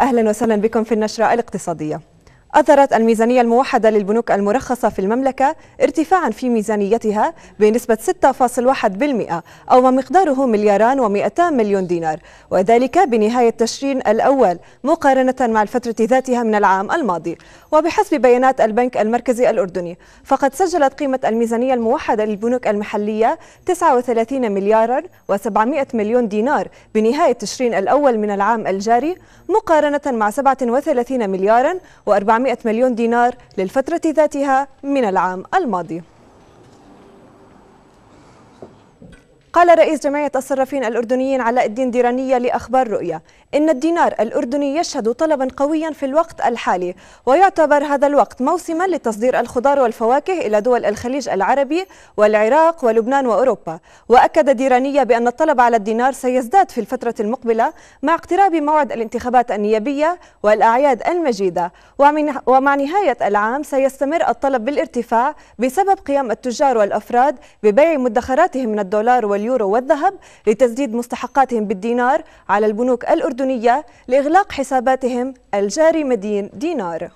أهلا وسهلا بكم في النشرة الاقتصادية أثرت الميزانية الموحدة للبنوك المرخصة في المملكة ارتفاعا في ميزانيتها بنسبة 6.1% أو ما مقداره ملياران و200 مليون دينار وذلك بنهاية تشرين الأول مقارنة مع الفترة ذاتها من العام الماضي وبحسب بيانات البنك المركزي الأردني فقد سجلت قيمة الميزانية الموحدة للبنوك المحلية 39 مليار و700 مليون دينار بنهاية تشرين الأول من العام الجاري مقارنة مع 37 مليار و400 400 مليون دينار للفترة ذاتها من العام الماضي قال رئيس جمعية الصرافين الأردنيين علاء الدين ديرانية لأخبار رؤيا إن الدينار الأردني يشهد طلبا قويا في الوقت الحالي ويعتبر هذا الوقت موسما لتصدير الخضار والفواكه إلى دول الخليج العربي والعراق ولبنان وأوروبا وأكد ديرانية بأن الطلب على الدينار سيزداد في الفترة المقبلة مع اقتراب موعد الانتخابات النيابية والأعياد المجيدة ومع نهاية العام سيستمر الطلب بالارتفاع بسبب قيام التجار والأفراد ببيع مدخراتهم من الدولار واليورو والذهب لتسديد مستحقاتهم بالدينار على البنوك الأردنية الأردنية لإغلاق حساباتهم الجاري مدين دينار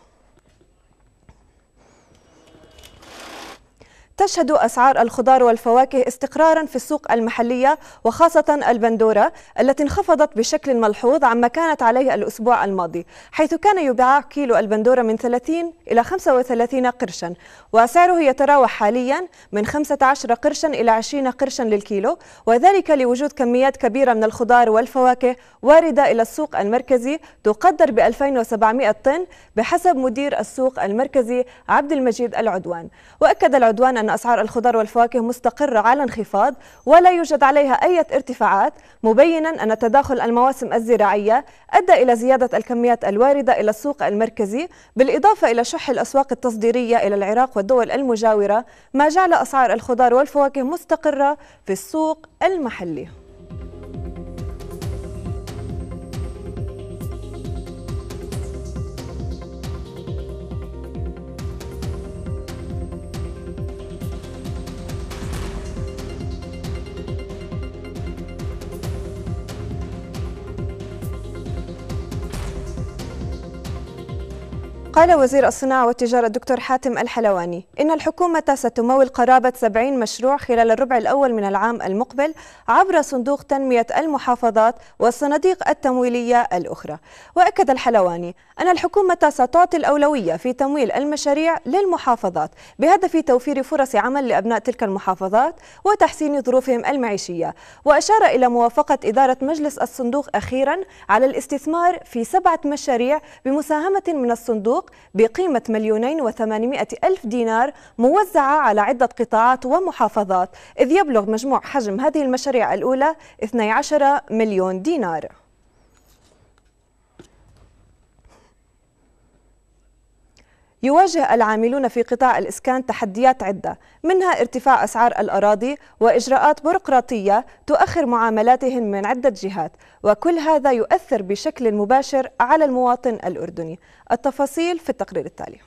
تشهد أسعار الخضار والفواكه استقرارا في السوق المحلية وخاصة البندورة التي انخفضت بشكل ملحوظ عما كانت عليه الأسبوع الماضي حيث كان يباع كيلو البندورة من 30 إلى 35 قرشا وسعره يتراوح حاليا من 15 قرشا إلى 20 قرشا للكيلو وذلك لوجود كميات كبيرة من الخضار والفواكه واردة إلى السوق المركزي تقدر ب 2700 طن بحسب مدير السوق المركزي عبد المجيد العدوان وأكد العدوان أن أن أسعار الخضار والفواكه مستقرة على انخفاض ولا يوجد عليها أي ارتفاعات مبينا أن تداخل المواسم الزراعية أدى إلى زيادة الكميات الواردة إلى السوق المركزي بالإضافة إلى شح الأسواق التصديرية إلى العراق والدول المجاورة ما جعل أسعار الخضار والفواكه مستقرة في السوق المحلي قال وزير الصناعة والتجارة الدكتور حاتم الحلواني إن الحكومة ستمول قرابة 70 مشروع خلال الربع الأول من العام المقبل عبر صندوق تنمية المحافظات والصناديق التمويلية الأخرى وأكد الحلواني أن الحكومة ستعطي الأولوية في تمويل المشاريع للمحافظات بهدف توفير فرص عمل لأبناء تلك المحافظات وتحسين ظروفهم المعيشية وأشار إلى موافقة إدارة مجلس الصندوق أخيرا على الاستثمار في سبعة مشاريع بمساهمة من الصندوق الحقوق بقيمة مليونين وثمانمائة ألف دينار موزعة على عدة قطاعات ومحافظات إذ يبلغ مجموع حجم هذه المشاريع الأولى 12 مليون دينار يواجه العاملون في قطاع الإسكان تحديات عدة منها ارتفاع أسعار الأراضي وإجراءات بيروقراطية تؤخر معاملاتهم من عدة جهات وكل هذا يؤثر بشكل مباشر على المواطن الأردني التفاصيل في التقرير التالي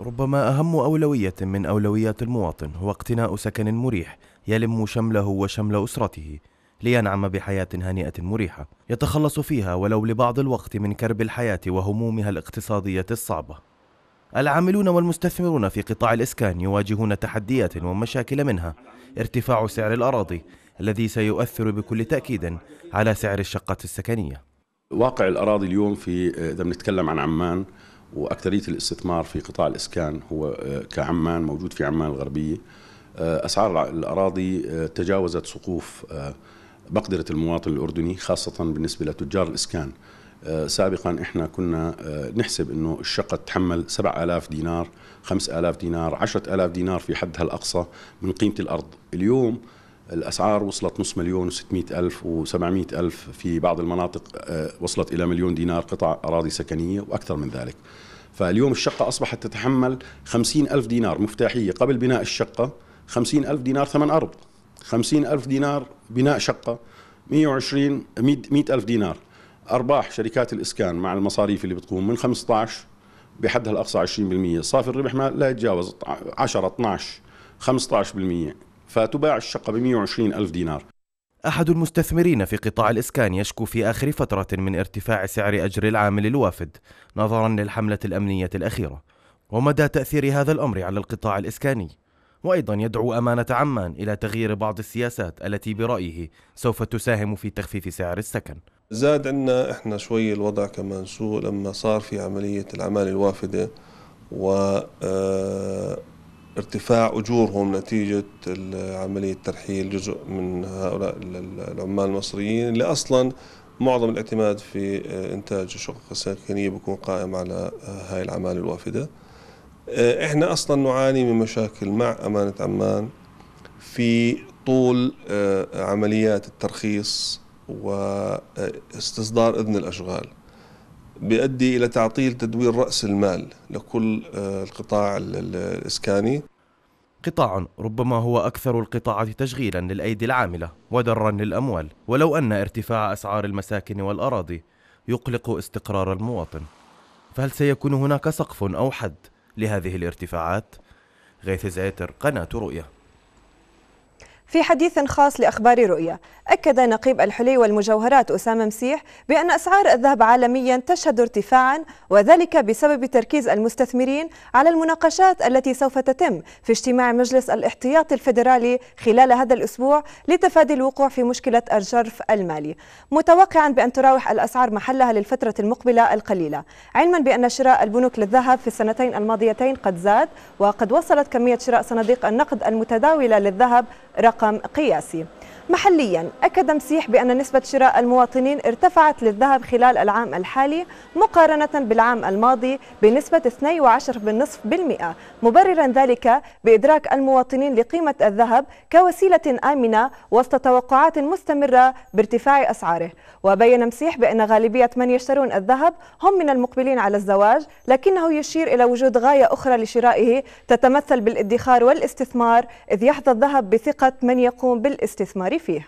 ربما أهم أولوية من أولويات المواطن هو اقتناء سكن مريح يلم شمله وشمل أسرته لينعم بحياة هنيئة مريحة يتخلص فيها ولو لبعض الوقت من كرب الحياة وهمومها الاقتصادية الصعبة العاملون والمستثمرون في قطاع الإسكان يواجهون تحديات ومشاكل منها ارتفاع سعر الأراضي الذي سيؤثر بكل تأكيد على سعر الشقة السكنية واقع الأراضي اليوم في إذا بنتكلم عن عمان وأكثرية الاستثمار في قطاع الإسكان هو آه، كعمان موجود في عمان الغربية آه، أسعار الأراضي آه، تجاوزت سقوف مقدرة المواطن الأردني خاصة بالنسبة لتجار الإسكان آه، سابقا احنا كنا آه، نحسب انه الشقه تحمل 7000 دينار 5000 دينار 10000 دينار في حدها الاقصى من قيمه الارض اليوم الاسعار وصلت نص مليون و600 الف و700 الف في بعض المناطق آه، وصلت الى مليون دينار قطع اراضي سكنيه واكثر من ذلك فاليوم الشقه اصبحت تتحمل 50 الف دينار مفتاحيه قبل بناء الشقه 50 الف دينار ثمن ارض 50 ألف دينار بناء شقة 120 100 ألف دينار أرباح شركات الإسكان مع المصاريف اللي بتقوم من 15 بحدها الأقصى 20% صافي الربح ما لا يتجاوز 10 12 15% فتباع الشقة ب 120 ألف دينار أحد المستثمرين في قطاع الإسكان يشكو في آخر فترة من ارتفاع سعر أجر العامل الوافد نظرا للحملة الأمنية الأخيرة ومدى تأثير هذا الأمر على القطاع الإسكاني وايضا يدعو امانه عمان الى تغيير بعض السياسات التي برايه سوف تساهم في تخفيف سعر السكن. زاد عندنا احنا شوي الوضع كمان سوء لما صار في عمليه العماله الوافده وارتفاع آه، اجورهم نتيجه عمليه ترحيل جزء من هؤلاء العمال المصريين اللي اصلا معظم الاعتماد في آه، انتاج الشقق السكنيه بيكون قائم على آه، هاي العماله الوافده. آه، احنا اصلا نعاني من مشاكل مع امانه عمان في طول آه، عمليات الترخيص واستصدار اذن الاشغال بيؤدي الى تعطيل تدوير راس المال لكل آه، القطاع الاسكاني قطاع ربما هو أكثر القطاعات تشغيلا للأيدي العاملة ودرا للأموال ولو أن ارتفاع أسعار المساكن والأراضي يقلق استقرار المواطن فهل سيكون هناك سقف أو حد لهذه الارتفاعات غيث زيتر قناة رؤية في حديث خاص لأخبار رؤية أكد نقيب الحلي والمجوهرات أسامة مسيح بأن أسعار الذهب عالميا تشهد ارتفاعا وذلك بسبب تركيز المستثمرين على المناقشات التي سوف تتم في اجتماع مجلس الاحتياط الفيدرالي خلال هذا الأسبوع لتفادي الوقوع في مشكلة الجرف المالي متوقعا بأن تراوح الأسعار محلها للفترة المقبلة القليلة علما بأن شراء البنوك للذهب في السنتين الماضيتين قد زاد وقد وصلت كمية شراء صناديق النقد المتداولة للذهب رقم رقم قياسي محليا أكد مسيح بأن نسبة شراء المواطنين ارتفعت للذهب خلال العام الحالي مقارنة بالعام الماضي بنسبة 12.5% مبررا ذلك بإدراك المواطنين لقيمة الذهب كوسيلة آمنة وسط توقعات مستمرة بارتفاع أسعاره وبين مسيح بأن غالبية من يشترون الذهب هم من المقبلين على الزواج لكنه يشير إلى وجود غاية أخرى لشرائه تتمثل بالادخار والاستثمار إذ يحظى الذهب بثقة من يقوم بالاستثمار you.